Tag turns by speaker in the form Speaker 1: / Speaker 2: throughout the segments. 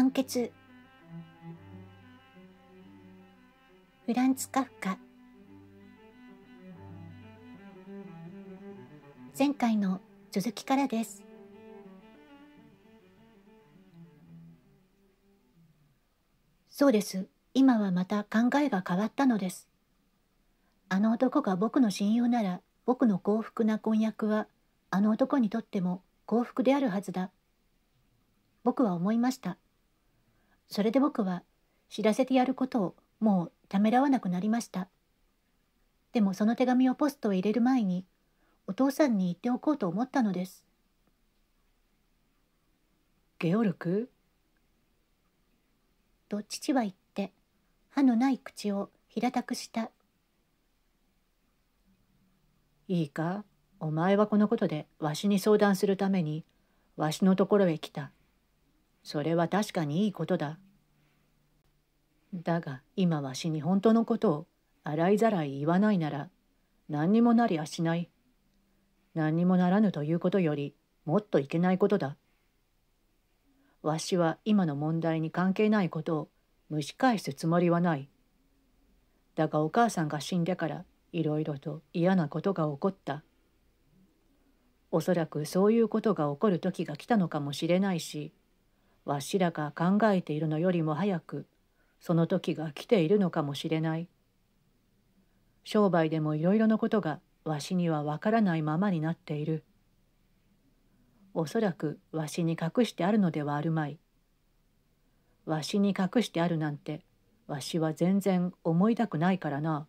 Speaker 1: 判決フランツ・カフカ前回の続きからですそうです今はまた考えが変わったのですあの男が僕の親友なら僕の幸福な婚約はあの男にとっても幸福であるはずだ僕は思いましたそれで僕は知らせてやることをもうためらわなくなりました。でもその手紙をポストへ入れる前にお父さんに言っておこうと思ったのです。ゲオルクと父は言って歯のない口を平たくした。いいかお前はこのことでわしに相談するためにわしのところへ来た。それは確かにいいことだ。だが今わしに本当のことを洗いざらい言わないなら何にもなりゃしない。何にもならぬということよりもっといけないことだ。わしは今の問題に関係ないことを蒸し返すつもりはない。だがお母さんが死んでからいろいろと嫌なことが起こった。おそらくそういうことが起こる時が来たのかもしれないしわしらが考えているのよりも早くその時が来ているのかもしれない商売でもいろいろなことがわしにはわからないままになっているおそらくわしに隠してあるのではあるまいわしに隠してあるなんてわしは全然思いたくないからな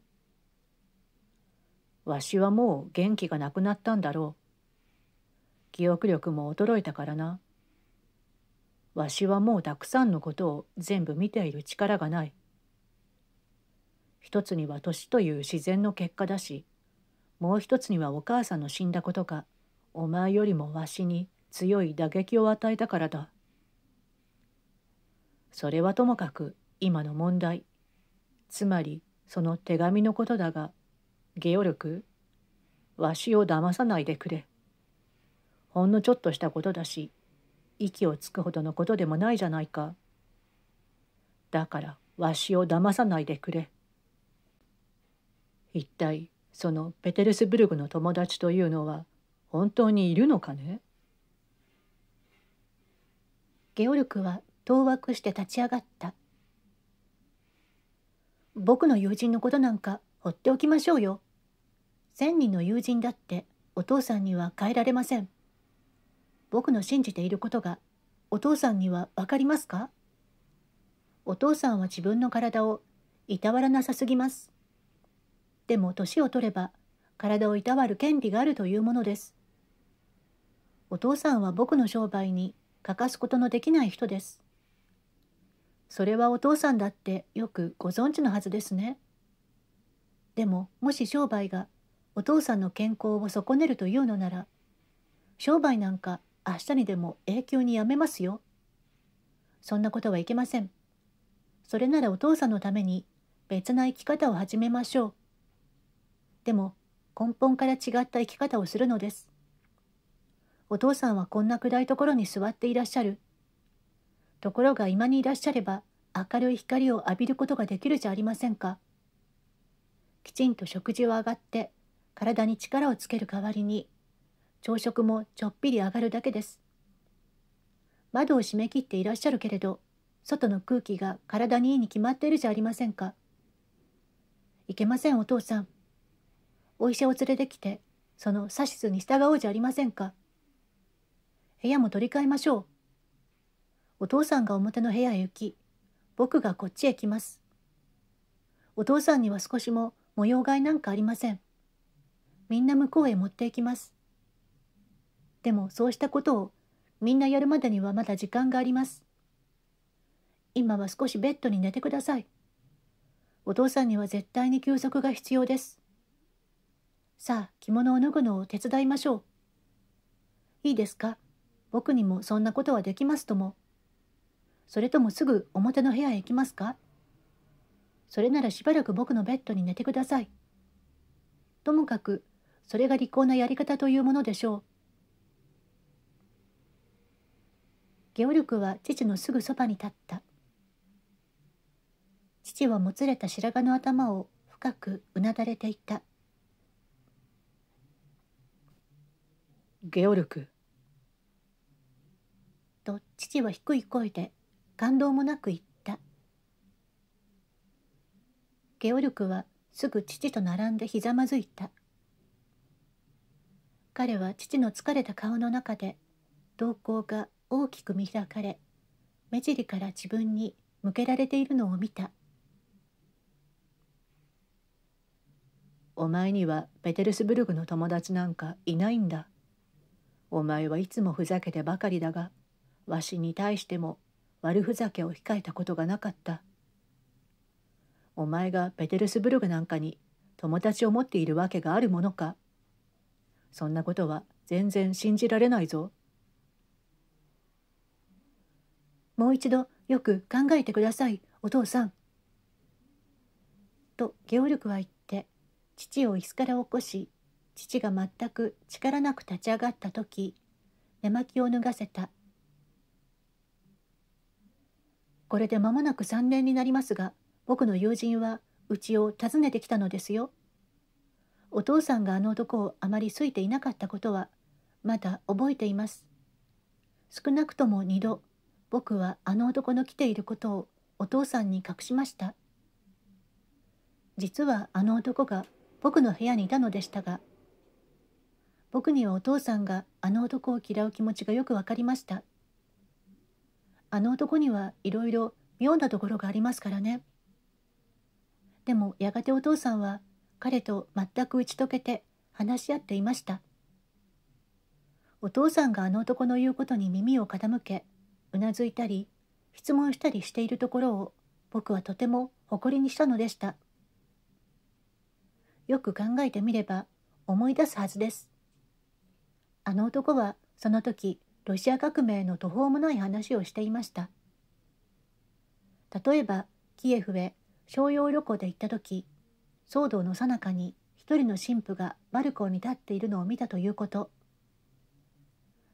Speaker 1: わしはもう元気がなくなったんだろう記憶力も衰えたからなわしはもうたくさんのことを全部見ている力がない。一つには年という自然の結果だし、もう一つにはお母さんの死んだことかお前よりもわしに強い打撃を与えたからだ。それはともかく今の問題、つまりその手紙のことだが、ゲオルク、わしを騙さないでくれ。ほんのちょっとしたことだし、息をつくほどのことでもないじゃないか。だからわしを騙さないでくれ。一体そのペテルスブルグの友達というのは本当にいるのかねゲオルクは当惑して立ち上がった。僕の友人のことなんか放っておきましょうよ。千人の友人だってお父さんには変えられません。僕の信じていることがお父さんには分かりますかお父さんは自分の体をいたわらなさすぎます。でも年を取れば体をいたわる権利があるというものです。お父さんは僕の商売に欠かすことのできない人です。それはお父さんだってよくご存知のはずですね。でももし商売がお父さんの健康を損ねるというのなら商売なんか明日にでも永久に辞めますよ。そんなことはいけません。それならお父さんのために別な生き方を始めましょう。でも根本から違った生き方をするのです。お父さんはこんな暗いところに座っていらっしゃる。ところが今にいらっしゃれば明るい光を浴びることができるじゃありませんか。きちんと食事を上がって体に力をつける代わりに朝食もちょっぴり上がるだけです。窓を閉め切っていらっしゃるけれど、外の空気が体にいいに決まっているじゃありませんか。いけませんお父さん。お医者を連れてきて、その指図に従おうじゃありませんか。部屋も取り替えましょう。お父さんが表の部屋へ行き、僕がこっちへ来ます。お父さんには少しも模様替えなんかありません。みんな向こうへ持って行きます。でもそうしたことをみんなやるまでにはまだ時間があります。今は少しベッドに寝てください。お父さんには絶対に休息が必要です。さあ、着物を脱ぐのを手伝いましょう。いいですか僕にもそんなことはできますとも。それともすぐ表の部屋へ行きますかそれならしばらく僕のベッドに寝てください。ともかく、それが利口なやり方というものでしょう。ゲオルクは父のすぐそばに立った。父はもつれた白髪の頭を深くうなだれていた。ゲオルク。と父は低い声で感動もなく言った。ゲオルクはすぐ父と並んでひざまずいた。彼は父の疲れた顔の中で瞳孔が大きく見開かれ目尻から自分に向けられているのを見た「お前にはペテルスブルグの友達なんかいないんだ」お前はいつもふざけてばかりだが、わしに対しても悪ふざけを控えたことがなかった。お前がペテルスブルグなんかに友達を持っているわけがあるものか。そんなことは全然信じられないぞ。もう一度よく考えてくださいお父さん」とゲオルクは言って父を椅子から起こし父が全く力なく立ち上がった時寝巻きを脱がせたこれで間もなく3年になりますが僕の友人はうちを訪ねてきたのですよお父さんがあの男をあまり好いていなかったことはまだ覚えています少なくとも2度僕はあの男の来ていることをお父さんに隠しました実はあの男が僕の部屋にいたのでしたが僕にはお父さんがあの男を嫌う気持ちがよくわかりましたあの男にはいろいろ妙なところがありますからねでもやがてお父さんは彼と全く打ち解けて話し合っていましたお父さんがあの男の言うことに耳を傾けうなずいたり質問したりしているところを僕はとても誇りにしたのでしたよく考えてみれば思い出すはずですあの男はその時ロシア革命の途方もない話をしていました例えばキエフへ商用旅行で行った時騒動のさなかに一人の神父がバルコンに立っているのを見たということ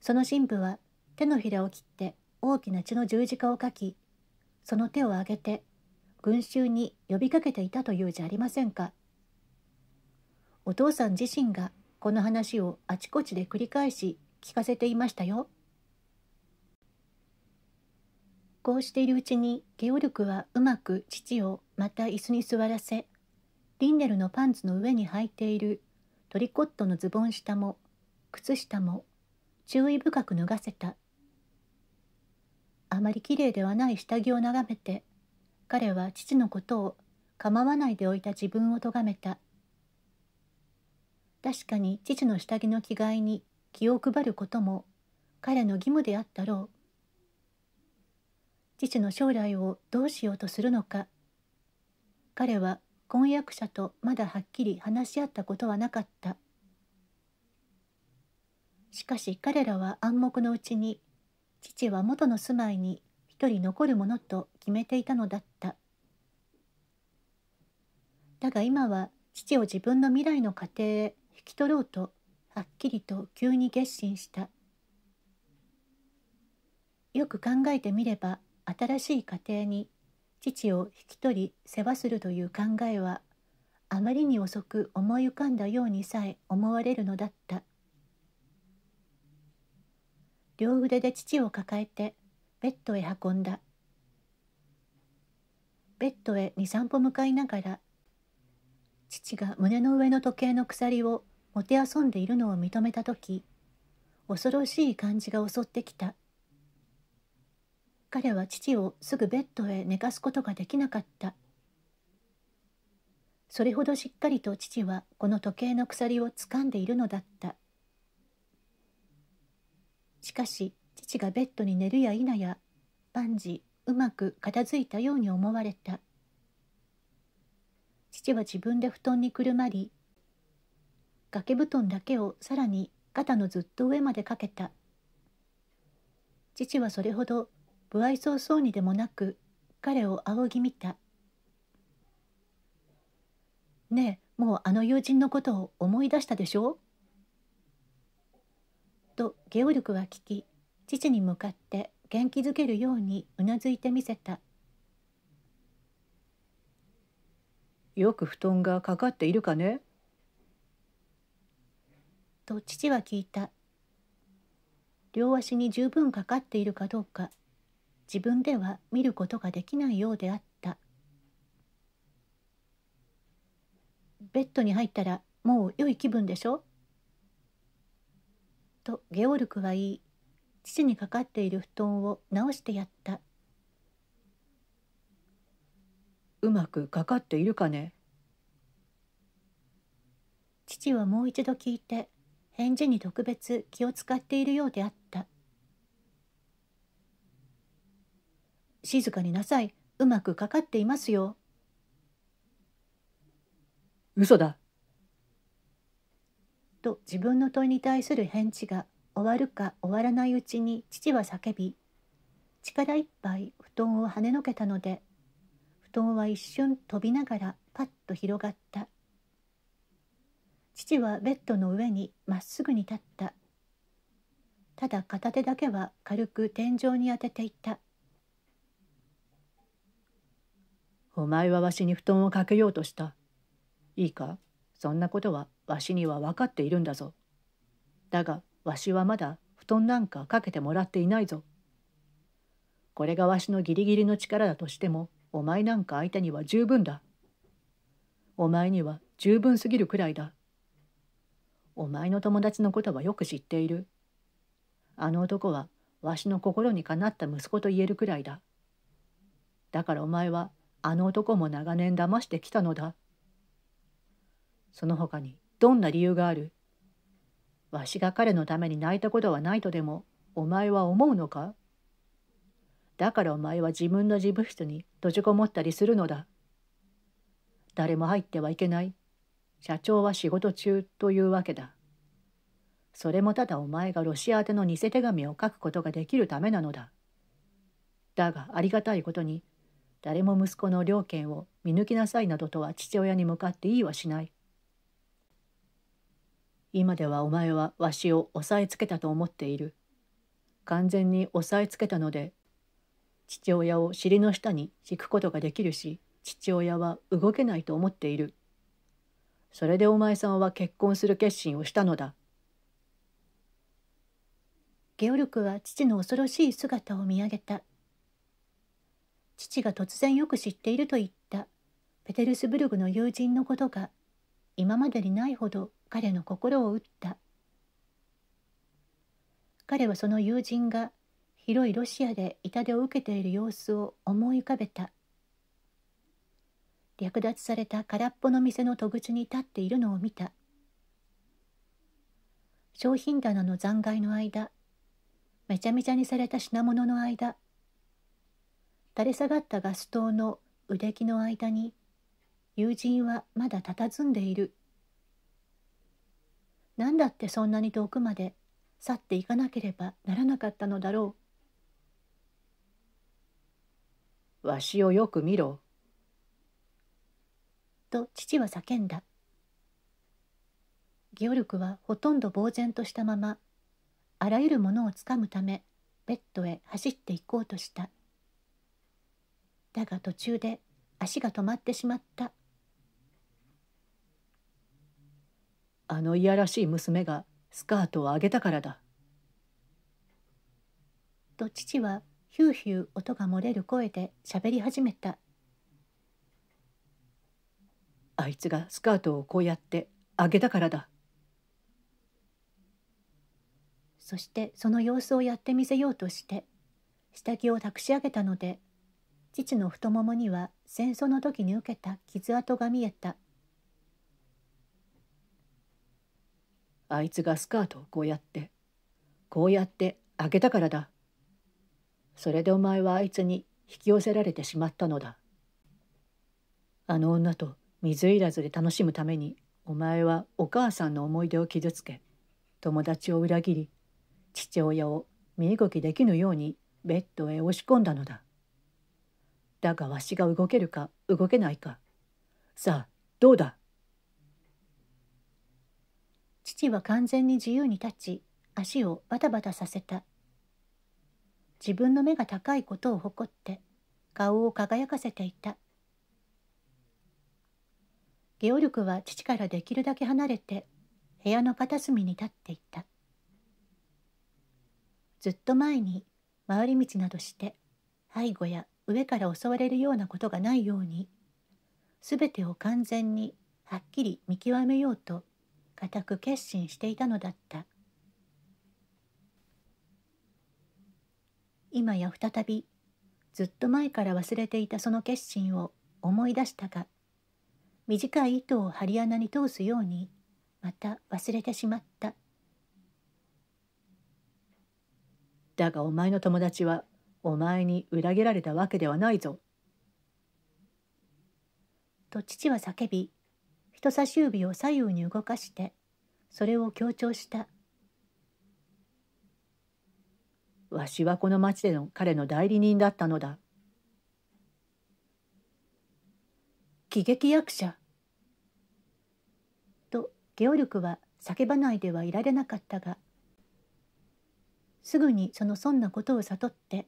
Speaker 1: その神父は手のひらを切って大きな血の十字架を書きその手を挙げて群衆に呼びかけていたというじゃありませんかお父さん自身がこの話をあちこちで繰り返し聞かせていましたよこうしているうちにゲオルクはうまく父をまた椅子に座らせリンネルのパンツの上に履いているトリコットのズボン下も靴下も注意深く脱がせたあまりきれいではない下着を眺めて彼は父のことを構わないでおいた自分をとがめた確かに父の下着の着替えに気を配ることも彼の義務であったろう父の将来をどうしようとするのか彼は婚約者とまだはっきり話し合ったことはなかったしかし彼らは暗黙のうちに父は元の住まいに一人残るものと決めていたのだっただが今は父を自分の未来の家庭へ引き取ろうとはっきりと急に決心したよく考えてみれば新しい家庭に父を引き取り世話するという考えはあまりに遅く思い浮かんだようにさえ思われるのだった両腕で父を抱えてベッドへ運んだベッドへ23歩向かいながら父が胸の上の時計の鎖をもてあそんでいるのを認めた時恐ろしい感じが襲ってきた彼は父をすぐベッドへ寝かすことができなかったそれほどしっかりと父はこの時計の鎖をつかんでいるのだったしかし父がベッドに寝るや否や万事うまく片付いたように思われた父は自分で布団にくるまり掛け布団だけをさらに肩のずっと上までかけた父はそれほど不愛想そうにでもなく彼を仰ぎ見た「ねえもうあの友人のことを思い出したでしょとゲオルクは聞き父に向かって元気づけるようにうなずいてみせた「よく布団がかかっているかね?」と父は聞いた両足に十分かかっているかどうか自分では見ることができないようであったベッドに入ったらもう良い気分でしょとゲオルクは言い父にかかっている布団を直してやったうまくかかっているかね父はもう一度聞いて返事に特別気を使っているようであった静かになさいうまくかかっていますよ嘘だと自分の問いに対する返事が終わるか終わらないうちに父は叫び力いっぱい布団をはねのけたので布団は一瞬飛びながらパッと広がった父はベッドの上にまっすぐに立ったただ片手だけは軽く天井に当てていた「お前はわしに布団をかけようとしたいいかそんなことはわしには分かっているんだぞ。だがわしはまだ布団なんかかけてもらっていないぞ。これがわしのギリギリの力だとしてもお前なんか相手には十分だ。お前には十分すぎるくらいだ。お前の友達のことはよく知っている。あの男はわしの心にかなった息子と言えるくらいだ。だからお前はあの男も長年騙してきたのだ。その他にどんな理由があるわしが彼のために泣いたことはないとでもお前は思うのかだからお前は自分の事務室に閉じこもったりするのだ。誰も入ってはいけない。社長は仕事中というわけだ。それもただお前がロシア宛ての偽手紙を書くことができるためなのだ。だがありがたいことに誰も息子の両権を見抜きなさいなどとは父親に向かって言いはしない。今ではお前はわしを押さえつけたと思っている。完全に押さえつけたので、父親を尻の下に敷くことができるし、父親は動けないと思っている。それでお前さんは結婚する決心をしたのだ。ゲオルクは父の恐ろしい姿を見上げた。父が突然よく知っていると言ったペテルスブルグの友人のことが今までにないほど彼の心を打った彼はその友人が広いロシアで痛手を受けている様子を思い浮かべた略奪された空っぽの店の戸口に立っているのを見た商品棚の残骸の間めちゃめちゃにされた品物の間垂れ下がったガス灯の腕木の間に友人はまだ佇んでいる何だってそんなに遠くまで去っていかなければならなかったのだろう。わしをよく見ろ。と父は叫んだ。ゲオルクはほとんど呆然としたままあらゆるものをつかむためベッドへ走っていこうとしただが途中で足が止まってしまったあのいやらしい娘がスカートを上げたからだ。と父はヒューヒュー音が漏れる声で喋り始めた。あいつがスカートをこうやってあげたからだ。そしてその様子をやってみせようとして下着を託し上げたので父の太ももには戦争の時に受けた傷跡が見えたあいつがスカートをこうやってこうやって開けたからだそれでお前はあいつに引き寄せられてしまったのだあの女と水入らずで楽しむためにお前はお母さんの思い出を傷つけ友達を裏切り父親を身動きできぬようにベッドへ押し込んだのだだがわしが動けるか動けないかさあどうだ父は完全に自由に立ち足をバタバタさせた自分の目が高いことを誇って顔を輝かせていたゲオルクは父からできるだけ離れて部屋の片隅に立っていたずっと前に回り道などして背後や上から襲われるようなことがないように全てを完全にはっきり見極めようと固く決心していたのだった今や再びずっと前から忘れていたその決心を思い出したが短い糸を針穴に通すようにまた忘れてしまっただがお前の友達はお前に裏切られたわけではないぞ。と父は叫び人差し指を左右に動かしてそれを強調した「わしはこの町での彼の代理人だったのだ」「喜劇役者」とゲオルクは叫ばないではいられなかったがすぐにその損なことを悟って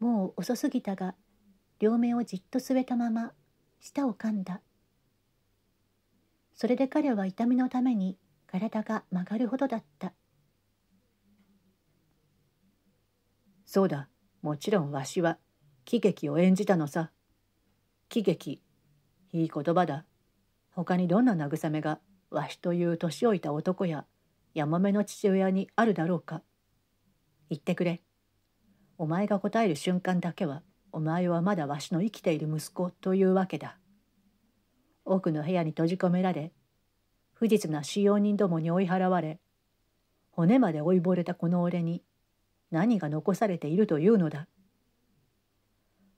Speaker 1: もう遅すぎたが両目をじっと据えたまま舌を噛んだそれで彼は痛みのために体が曲がるほどだったそうだもちろんわしは喜劇を演じたのさ喜劇いい言葉だ他にどんな慰めがわしという年老いた男やヤマメの父親にあるだろうか言ってくれお前が答える瞬間だけはお前はまだわしの生きている息子というわけだ奥の部屋に閉じ込められ不実な使用人どもに追い払われ骨まで追いぼれたこの俺に何が残されているというのだ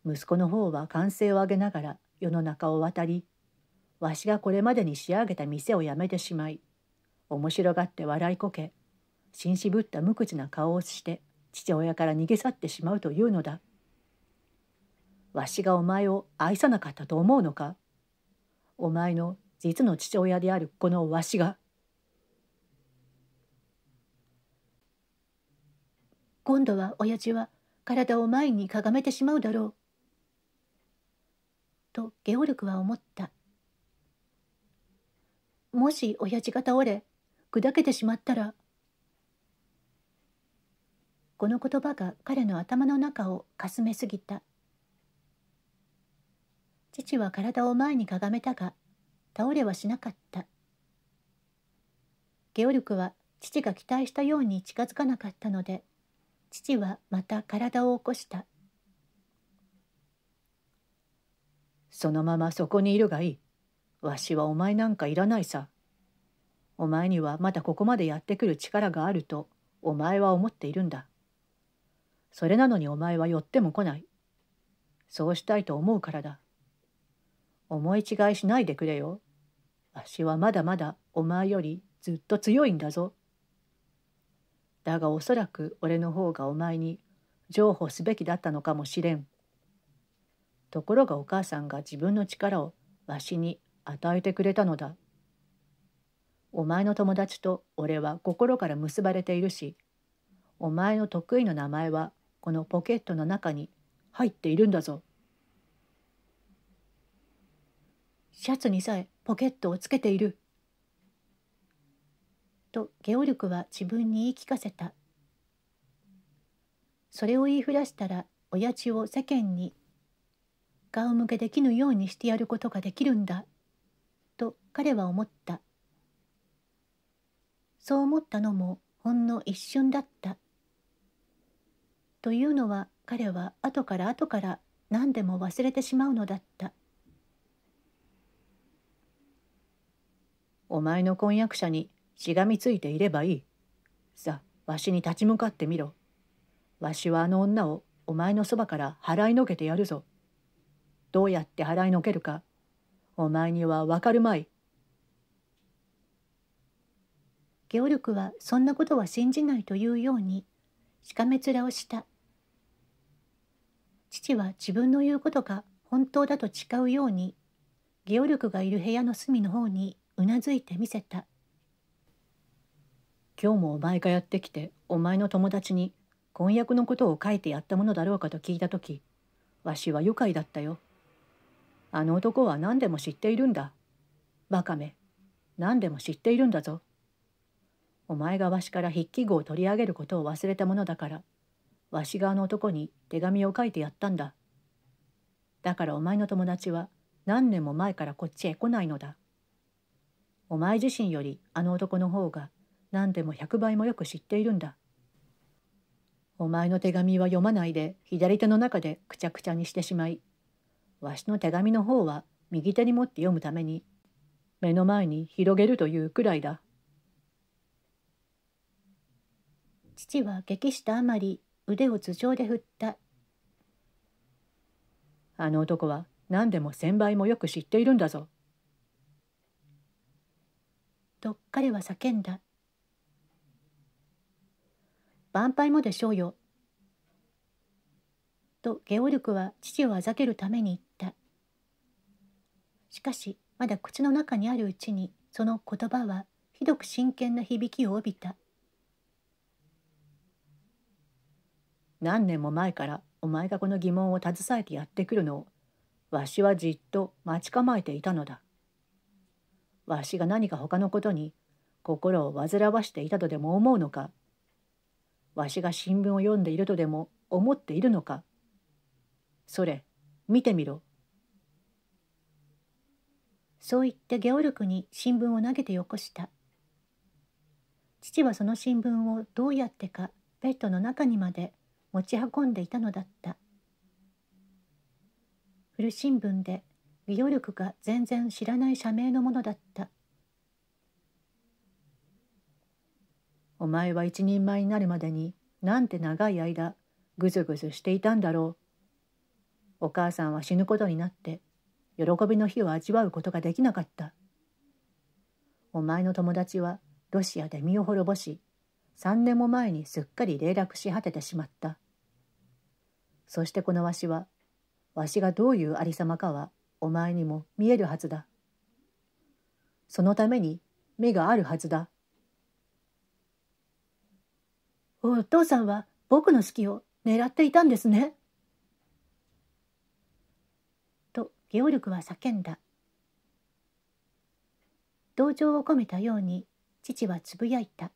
Speaker 1: 息子の方は歓声を上げながら世の中を渡りわしがこれまでに仕上げた店を辞めてしまい面白がって笑いこけ紳士ぶった無口な顔をして父親から逃げ去ってしまうというのだわしがお前を愛さなかったと思うのかお前の実の父親であるこのわしが今度は親父は体を前にかがめてしまうだろう。とゲオルクは思った。もし親父が倒れ砕けてしまったらこの言葉が彼の頭の中をかすめすぎた父は体を前にかがめたが倒れはしなかったゲオルクは父が期待したように近づかなかったので父はまた体を起こしたそのままそこにいるがいいわしはお前なんかいらないさお前にはまだここまでやってくる力があるとお前は思っているんだそれなのにお前は寄っても来ないそうしたいと思うからだ思い違いしないでくれよ。わしはまだまだお前よりずっと強いんだぞ。だがおそらく俺の方がお前に譲歩すべきだったのかもしれん。ところがお母さんが自分の力をわしに与えてくれたのだ。お前の友達と俺は心から結ばれているし、お前の得意の名前はこのポケットの中に入っているんだぞ。シャツにさえポケットをつけている。とゲオルクは自分に言い聞かせた。それを言いふらしたら親父を世間に顔向けできぬようにしてやることができるんだ。と彼は思った。そう思ったのもほんの一瞬だった。というのは彼は後から後から何でも忘れてしまうのだった。お前の婚約者にしがみついていればいい。さ、わしに立ち向かってみろ。わしはあの女をお前のそばから払いのけてやるぞ。どうやって払いのけるか、お前にはわかるまい。ゲオルクはそんなことは信じないというように、しかめ面をした。父は自分の言うことが本当だと誓うように、ゲオルクがいる部屋の隅の方にうなずいてみせた今日もお前がやってきてお前の友達に婚約のことを書いてやったものだろうかと聞いた時わしは愉快だったよあの男は何でも知っているんだバカめ何でも知っているんだぞお前がわしから筆記具を取り上げることを忘れたものだからわしがあの男に手紙を書いてやったんだだからお前の友達は何年も前からこっちへ来ないのだお前自身よりあの男の方が何でも百倍もよく知っているんだ。お前の手紙は読まないで左手の中でくちゃくちゃにしてしまい、わしの手紙の方は右手に持って読むために目の前に広げるというくらいだ。父は激したあまり腕を頭上で振った。あの男は何でも千倍もよく知っているんだぞ。と彼は叫んだ。万杯もでしょうよ。とゲオルクは父をあざけるために言った。しかしまだ口の中にあるうちにその言葉はひどく真剣な響きを帯びた。何年も前からお前がこの疑問を携えてやってくるのをわしはじっと待ち構えていたのだ。わしが何か他のことに心を煩わしていたとでも思うのかわしが新聞を読んでいるとでも思っているのかそれ見てみろそう言ってゲオルクに新聞を投げてよこした父はその新聞をどうやってかベッドの中にまで持ち運んでいたのだった古新聞で美力が全然知らない社名のものだったお前は一人前になるまでになんて長い間ぐずぐずしていたんだろうお母さんは死ぬことになって喜びの日を味わうことができなかったお前の友達はロシアで身を滅ぼし3年も前にすっかり霊落し果ててしまったそしてこのわしはわしがどういうありさまかはお前にも見えるはずだ。そのために目があるはずだ。お父さんは僕のきを狙っていたんですね。とゲオルクは叫んだ。同情を込めたように父はつぶやいた。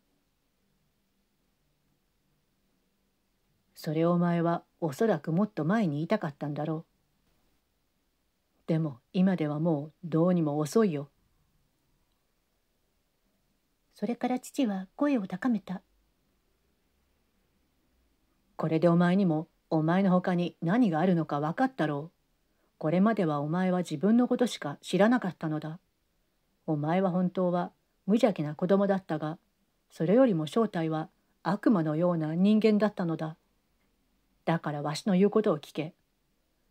Speaker 1: それお前はおそらくもっと前に言いたかったんだろう。でも今ではもうどうにも遅いよ。それから父は声を高めた。これでお前にもお前のほかに何があるのか分かったろう。これまではお前は自分のことしか知らなかったのだ。お前は本当は無邪気な子供だったが、それよりも正体は悪魔のような人間だったのだ。だからわしの言うことを聞け。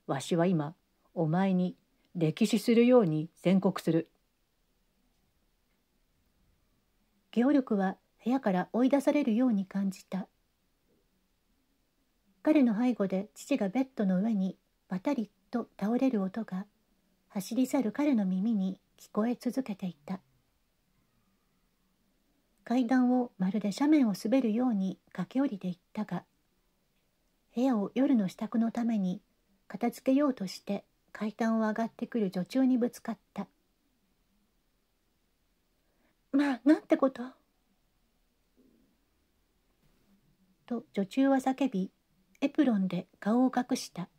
Speaker 1: わしは今、お前に歴史するように宣告する。ゲオルクは部屋から追い出されるように感じた。彼の背後で父がベッドの上にバタリと倒れる音が走り去る彼の耳に聞こえ続けていた階段をまるで斜面を滑るように駆け下りていったが部屋を夜の支度のために片付けようとして階段を上がってくる女中にぶつかったまあなんてことと女中は叫びエプロンで顔を隠した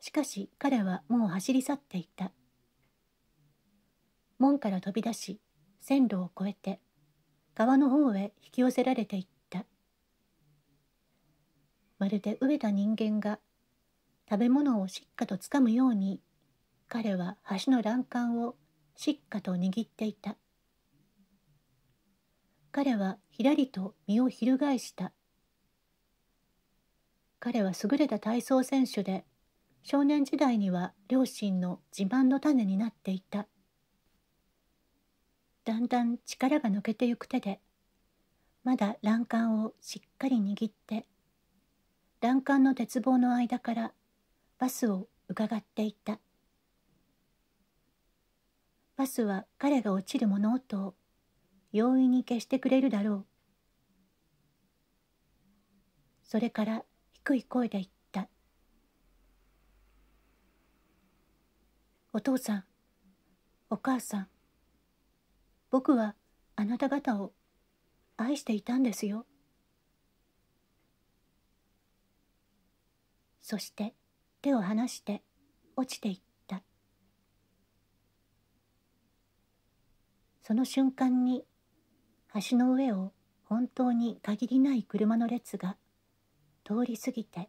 Speaker 1: しかし彼はもう走り去っていた門から飛び出し線路を越えて川の方へ引き寄せられていったまるで飢えた人間が食べ物をしっかとつかむように彼は橋の欄干をしっかと握っていた彼はひらりと身を翻した彼は優れた体操選手で少年時代には両親の自慢の種になっていただんだん力が抜けてゆく手でまだ欄干をしっかり握って欄干の鉄棒の間からバスを伺っていたバスは彼が落ちる物音を容易に消してくれるだろうそれから低い声で言った「お父さんお母さん僕はあなた方を愛していたんですよ」そして「手を離して落ちていったその瞬間に橋の上を本当に限りない車の列が通り過ぎて